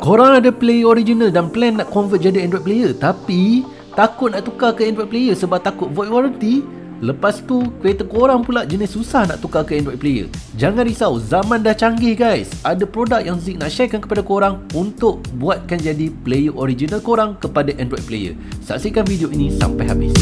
Korang ada play original dan plan nak convert jadi Android player tapi takut nak tukar ke Android player sebab takut void warranty? Lepas tu, kereta korang pula jenis susah nak tukar ke Android player. Jangan risau, zaman dah canggih guys. Ada produk yang Zik nak sharekan kepada korang untuk buatkan jadi player original korang kepada Android player. Saksikan video ini sampai habis.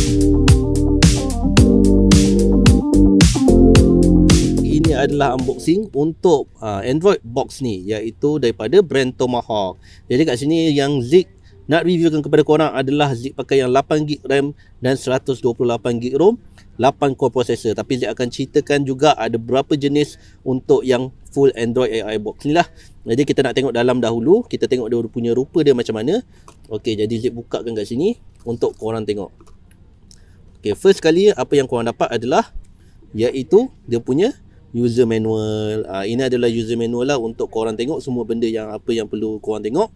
adalah unboxing untuk uh, Android box ni iaitu daripada brand Tomahawk. Jadi kat sini yang Zik nak reviewkan kepada korang adalah Zik pakai yang 8GB RAM dan 128GB ROM, 8 core processor. Tapi Zik akan ceritakan juga ada berapa jenis untuk yang full Android AI box ni lah. Jadi kita nak tengok dalam dahulu, kita tengok dia punya rupa dia macam mana. Okey, jadi Zik bukakan kat sini untuk korang tengok. Okey, first kali apa yang korang dapat adalah iaitu dia punya user manual uh, ini adalah user manual lah untuk korang tengok semua benda yang apa yang perlu korang tengok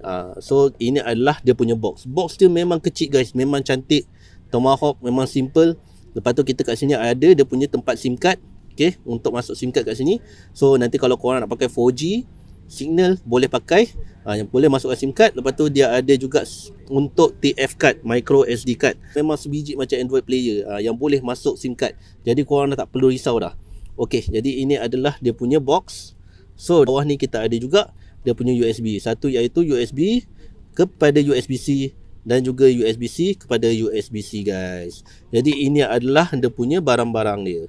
uh, so ini adalah dia punya box box dia memang kecil guys memang cantik tomahawk memang simple lepas tu kita kat sini ada dia punya tempat sim card ok untuk masuk sim card kat sini so nanti kalau korang nak pakai 4G signal boleh pakai uh, yang boleh masukkan sim card lepas tu dia ada juga untuk TF card micro SD card memang sebiji macam Android player uh, yang boleh masuk sim card jadi korang dah tak perlu risau dah Okey, jadi ini adalah dia punya box. So, bawah ni kita ada juga dia punya USB. Satu iaitu USB kepada USB-C dan juga USB-C kepada USB-C guys. Jadi ini adalah dia punya barang-barang dia.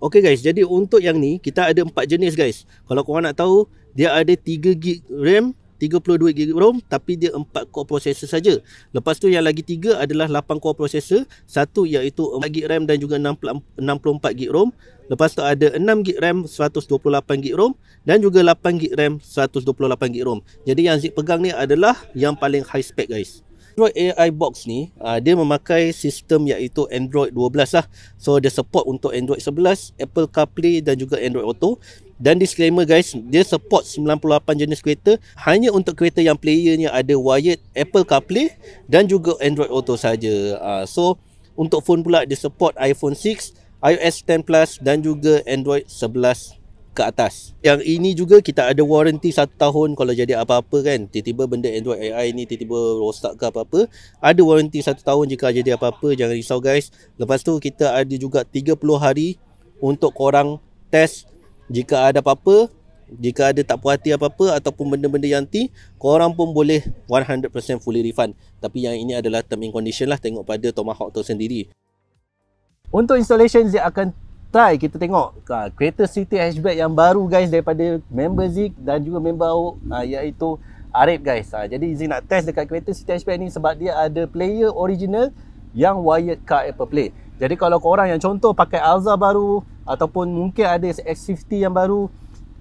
Okey guys, jadi untuk yang ni kita ada empat jenis guys. Kalau korang nak tahu, dia ada 3GB RAM, 32GB ROM tapi dia 4 core processor saja. Lepas tu yang lagi 3 adalah 8 core processor, satu iaitu 4GB RAM dan juga 64GB ROM. Lepas tu ada 6GB RAM, 128GB ROM dan juga 8GB RAM, 128GB ROM. Jadi yang Zik pegang ni adalah yang paling high spec guys. Android AI Box ni ah, dia memakai sistem iaitu Android 12 lah. So dia support untuk Android 11, Apple CarPlay dan juga Android Auto dan disclaimer guys dia support 98 jenis kereta hanya untuk kereta yang playernya ada wired Apple CarPlay dan juga Android Auto saja. Uh, so untuk phone pula dia support iPhone 6, iOS 10 Plus dan juga Android 11 ke atas. Yang ini juga kita ada warranty satu tahun kalau jadi apa-apa kan. Tiba-tiba benda Android AI ini tiba-tiba rosak ke apa-apa. Ada warranty satu tahun jika jadi apa-apa. Jangan risau guys. Lepas tu kita ada juga 30 hari untuk korang test jika ada apa-apa jika ada tak puas hati apa-apa ataupun benda-benda yang ti korang pun boleh 100% fully refund tapi yang ini adalah term and condition lah tengok pada Tomahawk tu sendiri untuk installation Zik akan try kita tengok uh, Creator City Hatchback yang baru guys daripada member Zik dan juga member Auk uh, ha, iaitu Arif guys uh, jadi Zik nak test dekat Creator City Hatchback ni sebab dia ada player original yang wired car Apple Play jadi kalau korang yang contoh pakai Alza baru ataupun mungkin ada X50 yang baru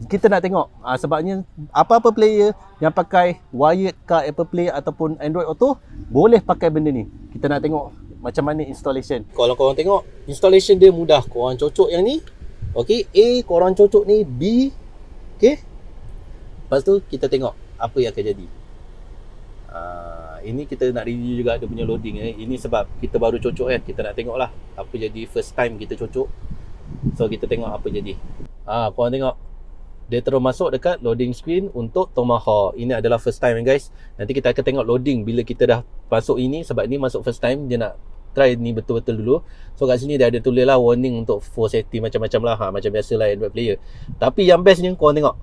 kita nak tengok ha, sebabnya apa-apa player yang pakai wired ke Apple Play ataupun Android Auto boleh pakai benda ni kita nak tengok macam mana installation kalau korang tengok installation dia mudah korang cocok yang ni ok A korang cocok ni B ok lepas tu kita tengok apa yang akan jadi uh, ini kita nak review juga dia punya loading eh. ini sebab kita baru cocok kan kita nak tengok lah apa jadi first time kita cocok So kita tengok apa jadi Ha korang tengok Dia terus masuk dekat loading screen untuk Tomahawk Ini adalah first time guys Nanti kita akan tengok loading bila kita dah masuk ini Sebab ini masuk first time dia nak try ni betul-betul dulu So kat sini dia ada tulis lah warning untuk full safety macam-macam lah ha, Macam biasa lah Android player Tapi yang best ni, korang tengok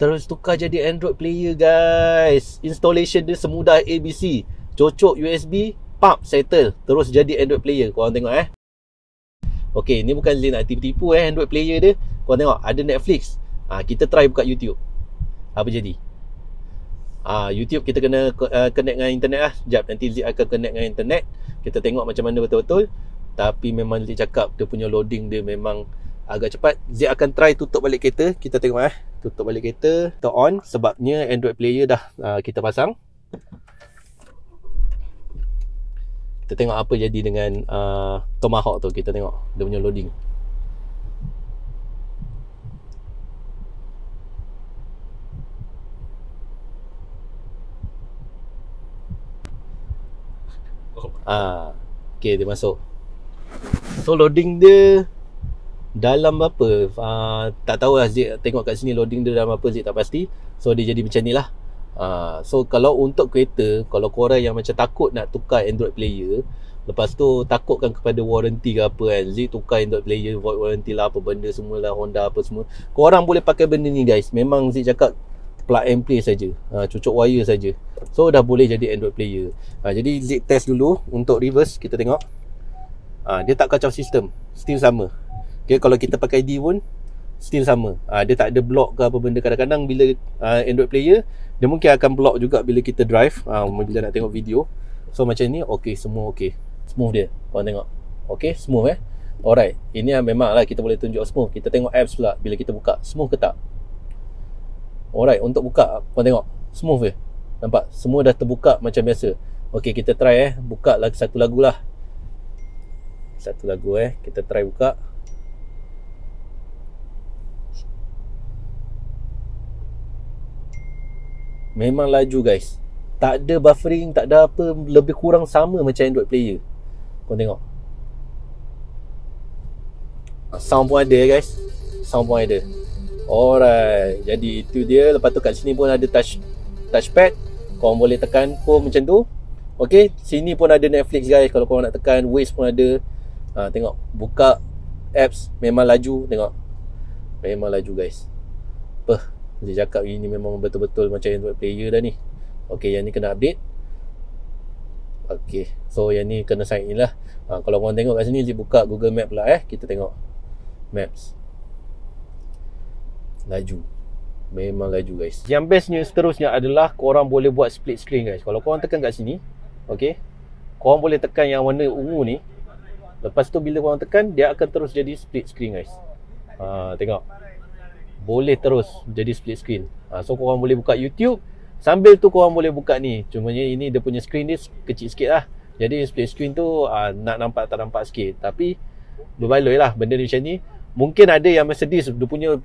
Terus tukar jadi Android player guys Installation dia semudah ABC Cocok USB Pump settle Terus jadi Android player Korang tengok eh Okay ni bukan Lin nak tipu-tipu eh Android player dia Kau tengok ada Netflix ha, Kita try buka YouTube Apa jadi ha, YouTube kita kena uh, connect dengan internet lah Sekejap nanti Lin akan connect dengan internet Kita tengok macam mana betul-betul Tapi memang Lin cakap dia punya loading dia memang agak cepat Zik akan try tutup balik kereta Kita tengok eh Tutup balik kereta Kita on Sebabnya Android player dah uh, kita pasang kita tengok apa jadi dengan uh, Tomahawk tu kita tengok dia punya loading Ah, okay dia masuk So loading dia Dalam apa? uh, Tak tahu lah Zik tengok kat sini loading dia dalam apa. Zik tak pasti So dia jadi macam ni lah Ah, so kalau untuk kereta kalau korang yang macam takut nak tukar android player lepas tu takutkan kepada warranty ke apa kan Z tukar android player void warranty lah apa benda semua lah Honda apa semua korang boleh pakai benda ni guys memang Z cakap plug and play saja ha, cucuk wire saja so dah boleh jadi android player ha, jadi Z test dulu untuk reverse kita tengok ha, dia tak kacau sistem still sama okay, kalau kita pakai D pun still sama uh, dia tak ada block ke apa benda kadang-kadang bila uh, android player dia mungkin akan block juga bila kita drive uh, bila nak tengok video so macam ni okey semua okey smooth dia korang tengok okey smooth eh alright ini memang lah kita boleh tunjuk smooth kita tengok apps pula bila kita buka smooth ke tak alright untuk buka korang tengok smooth je nampak semua dah terbuka macam biasa okey kita try eh buka lagi satu lagu lah satu lagu eh kita try buka Memang laju guys Tak ada buffering Tak ada apa Lebih kurang sama macam Android player Kau tengok Sound pun ada guys Sound pun ada Alright Jadi itu dia Lepas tu kat sini pun ada touch touchpad Korang boleh tekan pun macam tu Okay Sini pun ada Netflix guys Kalau korang nak tekan Waze pun ada ha, Tengok Buka apps Memang laju Tengok Memang laju guys Peh dia cakap ini memang betul-betul macam yang player dah ni Okay yang ni kena update Okay so yang ni kena sign in lah ha, Kalau korang tengok kat sini dia buka google map pula eh Kita tengok Maps Laju Memang laju guys Yang bestnya seterusnya adalah korang boleh buat split screen guys Kalau korang tekan kat sini Okay Korang boleh tekan yang warna ungu ni Lepas tu bila korang tekan dia akan terus jadi split screen guys ha, Tengok boleh terus jadi split screen. Ha, so korang boleh buka YouTube sambil tu korang boleh buka ni. Cuma ni ini dia punya screen dia kecil sikit lah. Jadi split screen tu ha, nak nampak tak nampak sikit. Tapi berbaloi lah benda ni macam ni. Mungkin ada yang sedih dia punya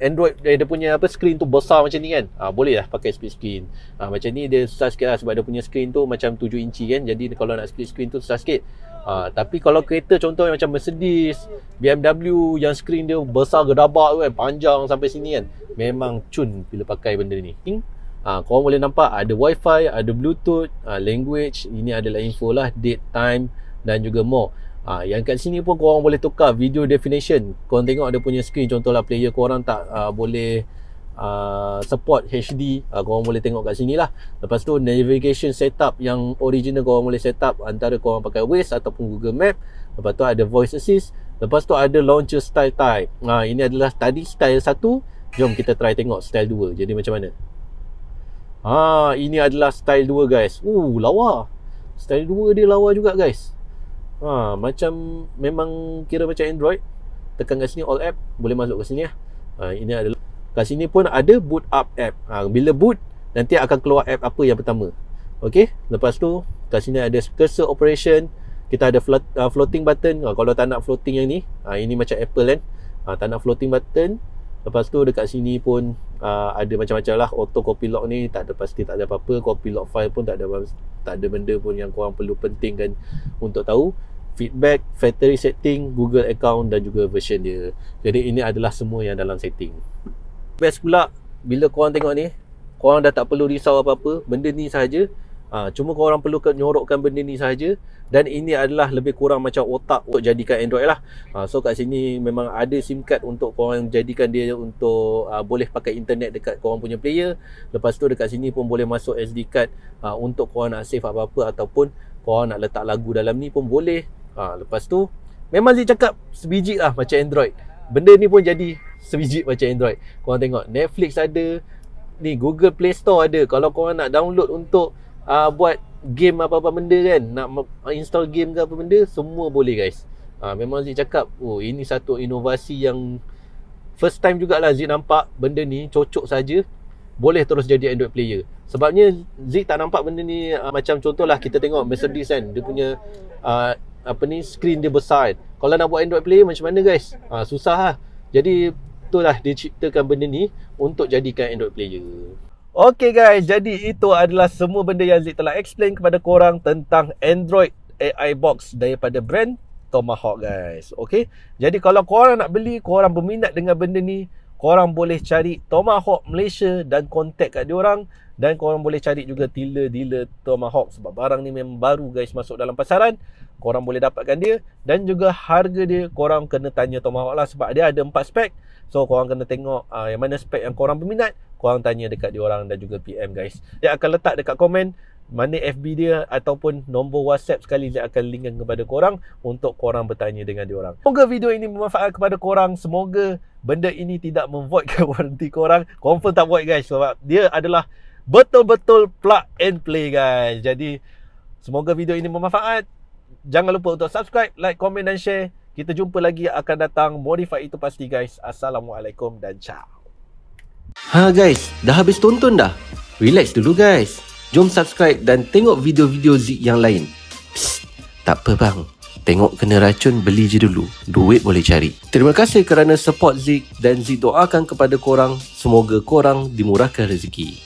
Android eh, dia punya apa screen tu besar macam ni kan. Ha, boleh lah pakai split screen. Ha, macam ni dia susah sikit lah sebab dia punya screen tu macam 7 inci kan. Jadi kalau nak split screen tu susah sikit. Ha, tapi kalau kereta contoh macam Mercedes, BMW yang screen dia besar gedabak tu kan. Panjang sampai sini kan. Memang cun bila pakai benda ni. Ting. Ha, korang boleh nampak ada wifi, ada bluetooth, ha, language. Ini adalah info lah. Date, time dan juga more. Ha, yang kat sini pun korang boleh tukar video definition Korang tengok dia punya screen Contohlah player korang tak uh, boleh uh, support HD uh, Korang boleh tengok kat sini lah Lepas tu navigation setup yang original korang boleh setup Antara korang pakai Waze ataupun Google Map Lepas tu ada voice assist Lepas tu ada launcher style type ha, Ini adalah tadi style satu. Jom kita try tengok style dua. Jadi macam mana Ah, ha, Ini adalah style dua guys Uh, lawa Style dua dia lawa juga guys Ha, macam memang kira macam Android. Tekan kat sini all app boleh masuk ke sini lah. Ha, ini adalah kat sini pun ada boot up app. Ha, bila boot nanti akan keluar app apa yang pertama. Okey, lepas tu kat sini ada cursor operation. Kita ada float, uh, floating button. Ha, kalau tak nak floating yang ni, ha, ini macam Apple kan. Ha, tak nak floating button. Lepas tu dekat sini pun uh, ada macam-macam lah auto copy lock ni tak ada pasti tak ada apa-apa copy lock file pun tak ada tak ada benda pun yang kurang perlu pentingkan untuk tahu feedback, factory setting, Google account dan juga version dia. Jadi ini adalah semua yang dalam setting. Best pula bila korang tengok ni, korang dah tak perlu risau apa-apa, benda ni saja. Ah ha, cuma korang perlu nyorokkan benda ni saja dan ini adalah lebih kurang macam otak untuk jadikan Android lah. Ha, so kat sini memang ada SIM card untuk korang jadikan dia untuk ha, boleh pakai internet dekat korang punya player. Lepas tu dekat sini pun boleh masuk SD card ha, untuk korang nak save apa-apa ataupun korang nak letak lagu dalam ni pun boleh ha, Lepas tu Memang dia cakap sebijik lah macam Android Benda ni pun jadi sebijik macam Android Korang tengok Netflix ada Ni Google Play Store ada Kalau korang nak download untuk uh, Buat game apa-apa benda kan Nak install game ke apa benda Semua boleh guys ha, Memang Zik cakap Oh ini satu inovasi yang First time jugalah Zik nampak Benda ni cocok saja Boleh terus jadi Android player Sebabnya Zik tak nampak benda ni uh, Macam contohlah kita tengok Mercedes kan Dia punya uh, apa ni screen dia besar kan. Kalau nak buat Android Play macam mana guys? Ha, susah lah. Jadi lah dia ciptakan benda ni untuk jadikan Android Player. Okay guys, jadi itu adalah semua benda yang Zik telah explain kepada korang tentang Android AI Box daripada brand Tomahawk guys. Okay, jadi kalau korang nak beli, korang berminat dengan benda ni, korang boleh cari Tomahawk Malaysia dan contact kat diorang dan korang boleh cari juga dealer dealer Tomahawk sebab barang ni memang baru guys masuk dalam pasaran korang boleh dapatkan dia dan juga harga dia korang kena tanya Tomahawk lah sebab dia ada 4 spek so korang kena tengok uh, yang mana spek yang korang berminat korang tanya dekat diorang dan juga PM guys dia akan letak dekat komen mana FB dia ataupun nombor WhatsApp sekali dia akan linkkan kepada korang untuk korang bertanya dengan dia orang. Semoga video ini bermanfaat kepada korang. Semoga benda ini tidak memvoidkan warranty korang. Confirm tak void guys sebab dia adalah betul-betul plug and play guys. Jadi semoga video ini bermanfaat. Jangan lupa untuk subscribe, like, komen dan share. Kita jumpa lagi akan datang modify itu pasti guys. Assalamualaikum dan ciao. Ha guys, dah habis tonton dah. Relax dulu guys. Jom subscribe dan tengok video-video Zik yang lain. Psst, tak apa bang. Tengok kena racun, beli je dulu. Duit boleh cari. Terima kasih kerana support Zik dan Zik doakan kepada korang. Semoga korang dimurahkan rezeki.